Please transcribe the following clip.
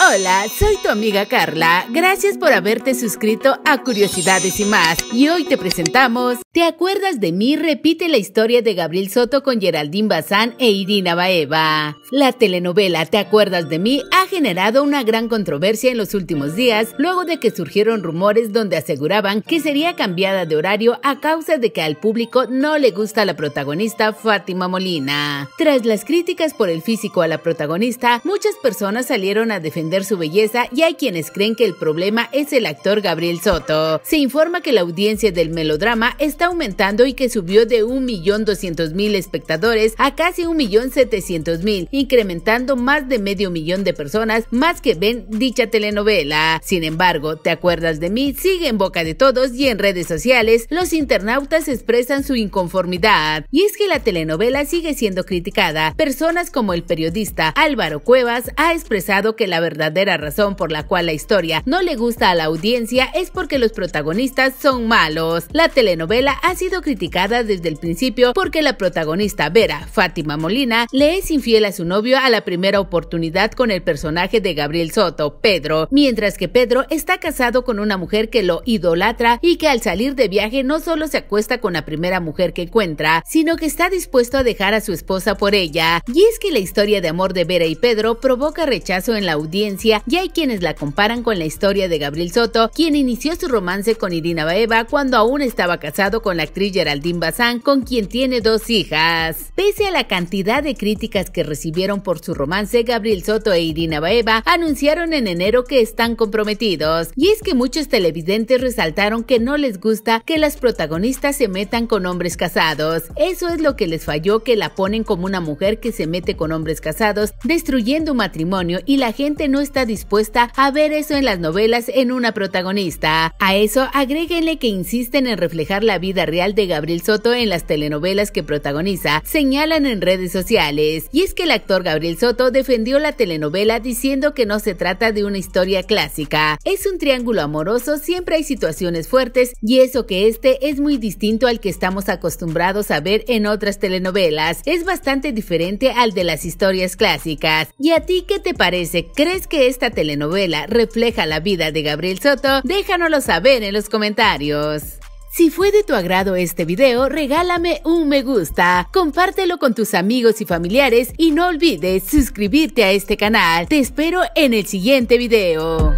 Hola, soy tu amiga Carla. Gracias por haberte suscrito a Curiosidades y más. Y hoy te presentamos ¿Te acuerdas de mí? Repite la historia de Gabriel Soto con Geraldine Bazán e Irina Baeva. La telenovela ¿Te acuerdas de mí? ha generado una gran controversia en los últimos días luego de que surgieron rumores donde aseguraban que sería cambiada de horario a causa de que al público no le gusta la protagonista Fátima Molina. Tras las críticas por el físico a la protagonista, muchas personas salieron a defender su belleza y hay quienes creen que el problema es el actor Gabriel Soto. Se informa que la audiencia del melodrama está aumentando y que subió de 1.200.000 espectadores a casi 1.700.000, incrementando más de medio millón de personas más que ven dicha telenovela. Sin embargo, ¿te acuerdas de mí? Sigue en boca de todos y en redes sociales los internautas expresan su inconformidad. Y es que la telenovela sigue siendo criticada. Personas como el periodista Álvaro Cuevas ha expresado que la verdad verdadera razón por la cual la historia no le gusta a la audiencia es porque los protagonistas son malos. La telenovela ha sido criticada desde el principio porque la protagonista Vera, Fátima Molina, le es infiel a su novio a la primera oportunidad con el personaje de Gabriel Soto, Pedro, mientras que Pedro está casado con una mujer que lo idolatra y que al salir de viaje no solo se acuesta con la primera mujer que encuentra, sino que está dispuesto a dejar a su esposa por ella. Y es que la historia de amor de Vera y Pedro provoca rechazo en la audiencia y hay quienes la comparan con la historia de Gabriel Soto, quien inició su romance con Irina Baeva cuando aún estaba casado con la actriz Geraldine Bazán, con quien tiene dos hijas. Pese a la cantidad de críticas que recibieron por su romance, Gabriel Soto e Irina Baeva anunciaron en enero que están comprometidos. Y es que muchos televidentes resaltaron que no les gusta que las protagonistas se metan con hombres casados. Eso es lo que les falló que la ponen como una mujer que se mete con hombres casados, destruyendo un matrimonio y la gente no está dispuesta a ver eso en las novelas en una protagonista. A eso agréguenle que insisten en reflejar la vida real de Gabriel Soto en las telenovelas que protagoniza, señalan en redes sociales. Y es que el actor Gabriel Soto defendió la telenovela diciendo que no se trata de una historia clásica. Es un triángulo amoroso, siempre hay situaciones fuertes y eso que este es muy distinto al que estamos acostumbrados a ver en otras telenovelas. Es bastante diferente al de las historias clásicas. ¿Y a ti qué te parece? ¿Crees que esta telenovela refleja la vida de Gabriel Soto? Déjanoslo saber en los comentarios. Si fue de tu agrado este video, regálame un me gusta, compártelo con tus amigos y familiares y no olvides suscribirte a este canal. Te espero en el siguiente video.